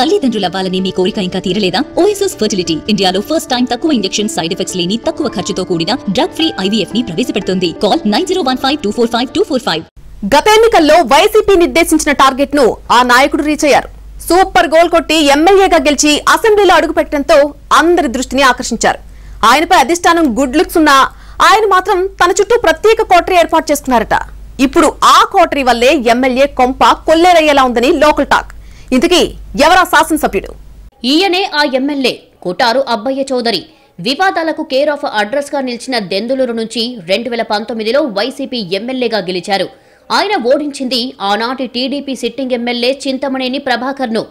తల్లిదండ్రులవ్వాలనే మీ కోరిక ఇంకా తీరలేదా ఓఎస్ఎస్ ఫర్టిలిటీ ఇండియాలో ఫస్ట్ టైం తక్కువ ఇంజెక్షన్ సైడ్ ఎఫెక్ట్స్ లేని తక్కువ ఖర్చుతో కూడిన డ్రగ్ ఫ్రీ ఐవీఎఫ్ ని ప్రవేశపెడుతుంది call nine zero one five two four five two four five గత ఎన్నికల్లో వైసీపీ నిర్దేశించిన టార్గెట్ ను ఆ నాయకుడు రీచ్ అయ్యారు సూపర్ గోల్ కొట్టి ఎమ్మెల్యేగా గెలిచి అసెంబ్లీలో అడుగుపెట్టడంతో అందరి దృష్టిని ఆకర్షించారు ఆయనపై అధిష్టానం గుడ్ లుక్స్ ఉన్నా ఆయన మాత్రం తన చుట్టూ ప్రత్యేక కోటరీ ఏర్పాటు చేసుకున్నారట ఇప్పుడు ఆ కోటరీ వల్లే ఎమ్మెల్యే కొంప కొల్లేరయ్యేలా ఉందని లోకల్ టాక్ ఇంతకీ ఎవరా శాసనసభ్యుడు ఈయనే ఆ ఎమ్మెల్యే కుటారు అబ్బయ్య చౌదరి వివాదాలకు కేర్ ఆఫ్ అడ్రస్ గా నిలిచిన దెందులూరు నుంచి రెండు వేల పంతొమ్మిదిలో వైసీపీ ఎమ్మెల్యేగా గెలిచారు ఆయన ఓడించింది ఆనాటి టీడీపీ సిట్టింగ్ ఎమ్మెల్యే చింతమనేని ప్రభాకర్ను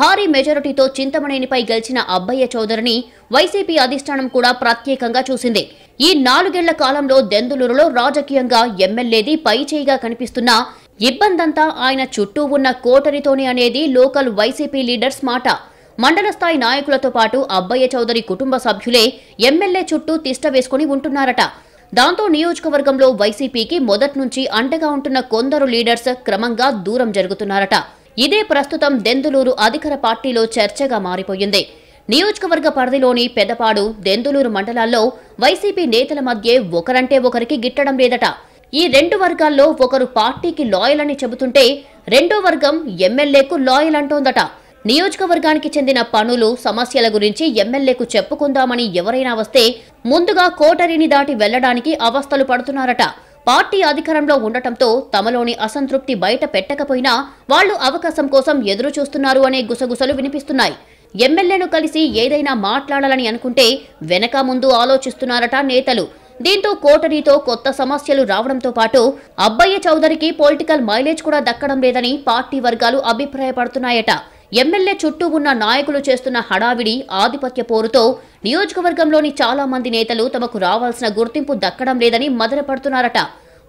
భారీ మెజారిటీతో చింతమనేనిపై గెలిచిన అబ్బయ్య చౌదరిని వైసీపీ అధిష్టానం కూడా ప్రత్యేకంగా చూసింది ఈ నాలుగేళ్ల కాలంలో దెందులూరులో రాజకీయంగా ఎమ్మెల్యేది పైచేయిగా కనిపిస్తున్న ఇబ్బందంతా ఆయన చుట్టూ ఉన్న కోటరితోనే అనేది లోకల్ వైసీపీ లీడర్స్ మాట మండల స్థాయి నాయకులతో పాటు అబ్బయ్య చౌదరి కుటుంబ సభ్యులే ఎమ్మెల్యే చుట్టూ తిష్ట వేసుకుని ఉంటున్నారట దాంతో నియోజకవర్గంలో వైసీపీకి మొదటి నుంచి అండగా ఉంటున్న కొందరు లీడర్స్ క్రమంగా దూరం జరుగుతున్నారట ఇదే ప్రస్తుతం దెందులూరు అధికార పార్టీలో చర్చగా మారిపోయింది నియోజకవర్గ పరిధిలోని పెదపాడు దెందులూరు మండలాల్లో వైసీపీ నేతల మధ్య ఒకరంటే ఒకరికి గిట్టడం లేదట ఈ రెండు వర్గాల్లో ఒకరు పార్టీకి లాయల్ అని చెబుతుంటే రెండో వర్గం ఎమ్మెల్యేకు లాయల్ అంటోందట నియోజకవర్గానికి చెందిన పనులు సమస్యల గురించి ఎమ్మెల్యేకు చెప్పుకుందామని ఎవరైనా వస్తే ముందుగా కోటరిని దాటి వెళ్లడానికి అవస్థలు పడుతున్నారట పార్టీ అధికారంలో ఉండటంతో తమలోని అసంతృప్తి బయట పెట్టకపోయినా వాళ్లు అవకాశం కోసం ఎదురు చూస్తున్నారు అనే గుసగుసలు వినిపిస్తున్నాయి ఎమ్మెల్యేను కలిసి ఏదైనా మాట్లాడాలని అనుకుంటే వెనక ముందు ఆలోచిస్తున్నారట నేతలు దీంతో కోటరీతో కొత్త సమస్యలు రావడంతో పాటు అబ్బయ్య చౌదరికి పొలిటికల్ మైలేజ్ కూడా దక్కడం లేదని పార్టీ వర్గాలు అభిప్రాయపడుతున్నాయట ఎమ్మెల్యే చుట్టూ ఉన్న నాయకులు చేస్తున్న హడావిడి ఆధిపత్య పోరుతో నియోజకవర్గంలోని చాలా మంది నేతలు తమకు రావాల్సిన గుర్తింపు దక్కడం లేదని మదనపడుతున్నారట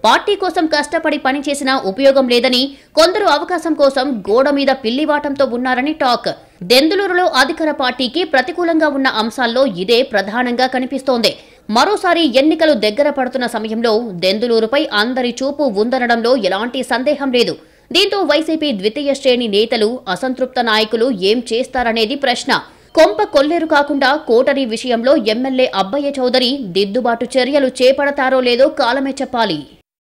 పార్టీ కోసం కష్టపడి పనిచేసినా ఉపయోగం లేదని కొందరు అవకాశం కోసం గోడ మీద పిల్లివాటంతో ఉన్నారని టాక్ దెందులూరులో అధికార పార్టీకి ప్రతికూలంగా ఉన్న అంశాల్లో ఇదే ప్రధానంగా కనిపిస్తోంది మరోసారి ఎన్నికలు దగ్గర పడుతున్న సమయంలో దెందులూరుపై అందరి చూపు ఉందనడంలో ఎలాంటి సందేహం లేదు దీంతో వైసీపీ ద్వితీయ శ్రేణి నేతలు అసంతృప్త నాయకులు ఏం చేస్తారనేది ప్రశ్న కొంప కొల్లేరు కాకుండా కోటరీ విషయంలో ఎమ్మెల్యే అబ్బయ్య చౌదరి దిద్దుబాటు చర్యలు చేపడతారో లేదో కాలమే చెప్పాలి